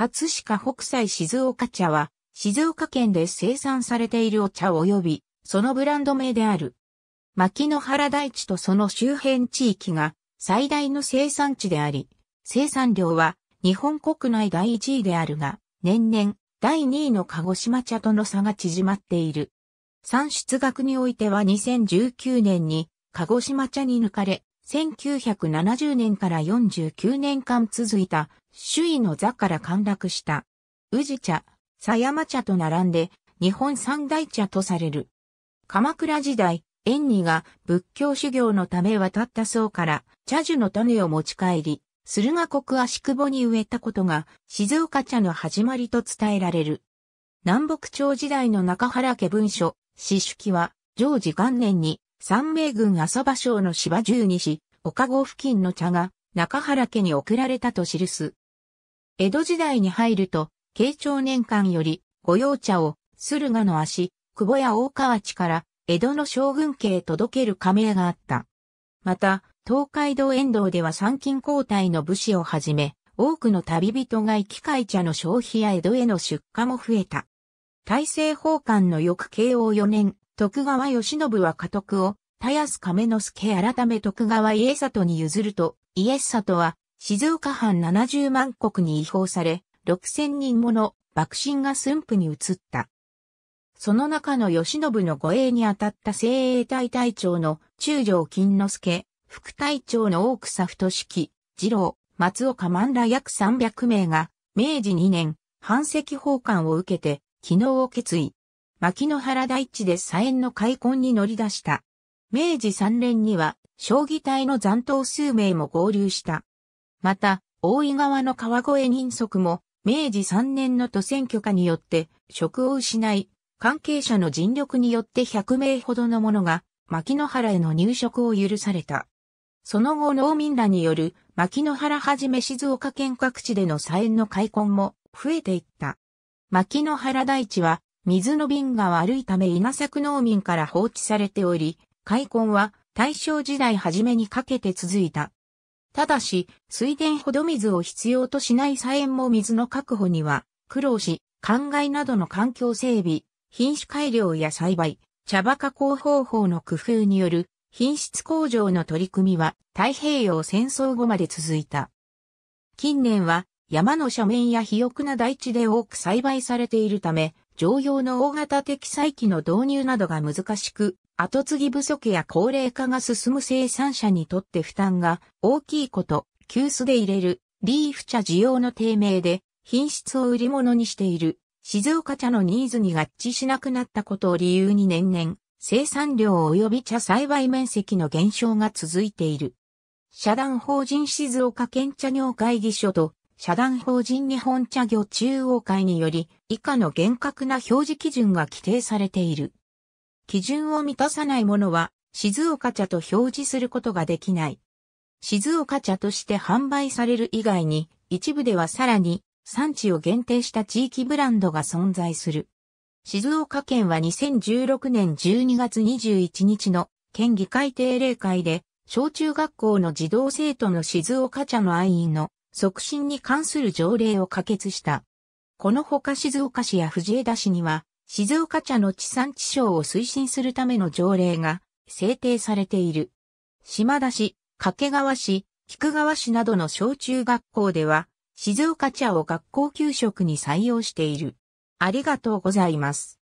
葛飾北斎静岡茶は、静岡県で生産されているお茶及び、そのブランド名である。牧野原大地とその周辺地域が最大の生産地であり、生産量は日本国内第1位であるが、年々第2位の鹿児島茶との差が縮まっている。産出額においては2019年に鹿児島茶に抜かれ、1970年から49年間続いた、首位の座から陥落した、宇治茶、狭山茶と並んで、日本三大茶とされる。鎌倉時代、縁二が仏教修行のため渡った僧から茶樹の種を持ち帰り、駿河国足久保に植えたことが静岡茶の始まりと伝えられる。南北朝時代の中原家文書、四種記は、常時元年に、三名軍阿蘇場省の芝十二市、岡郷付近の茶が中原家に送られたと記す。江戸時代に入ると、慶長年間より御用茶を駿河の足、久保や大河内から江戸の将軍家へ届ける加盟があった。また、東海道沿道では参勤交代の武士をはじめ、多くの旅人が行き会茶の消費や江戸への出荷も増えた。大政奉還の翌慶応4年、徳川慶喜は家督を田安亀之助改め徳川家里に譲ると、家里は静岡藩70万国に違法され、6000人もの幕臣が駿府に移った。その中の吉信の護衛にあたった精鋭隊隊長の中条金之助、副隊長の大草太式、次郎、松岡万ら約300名が、明治2年、藩籍奉還を受けて、機能を決意。牧野原大地で左縁の開墾に乗り出した。明治3年には、将棋隊の残党数名も合流した。また、大井川の川越人足も、明治3年の都選挙下によって、職を失い、関係者の尽力によって100名ほどの者が、牧之原への入職を許された。その後農民らによる、牧之原はじめ静岡県各地での菜園の開墾も増えていった。牧之原大地は、水の便が悪いため稲作農民から放置されており、開墾は大正時代初めにかけて続いた。ただし、水田ほど水を必要としない菜園も水の確保には苦労し、灌漑などの環境整備、品種改良や栽培、茶葉加工方法の工夫による品質向上の取り組みは太平洋戦争後まで続いた。近年は山の斜面や肥沃な大地で多く栽培されているため、常用の大型的採機の導入などが難しく、後継ぎ不足や高齢化が進む生産者にとって負担が大きいこと、急須で入れるリーフ茶需要の低迷で品質を売り物にしている静岡茶のニーズに合致しなくなったことを理由に年々生産量及び茶栽培面積の減少が続いている。社団法人静岡県茶業会議所と社団法人日本茶業中央会により以下の厳格な表示基準が規定されている。基準を満たさないものは、静岡茶と表示することができない。静岡茶として販売される以外に、一部ではさらに、産地を限定した地域ブランドが存在する。静岡県は2016年12月21日の県議会定例会で、小中学校の児童生徒の静岡茶の愛飲の促進に関する条例を可決した。このほか静岡市や藤枝市には、静岡茶の地産地消を推進するための条例が制定されている。島田市、掛川市、菊川市などの小中学校では、静岡茶を学校給食に採用している。ありがとうございます。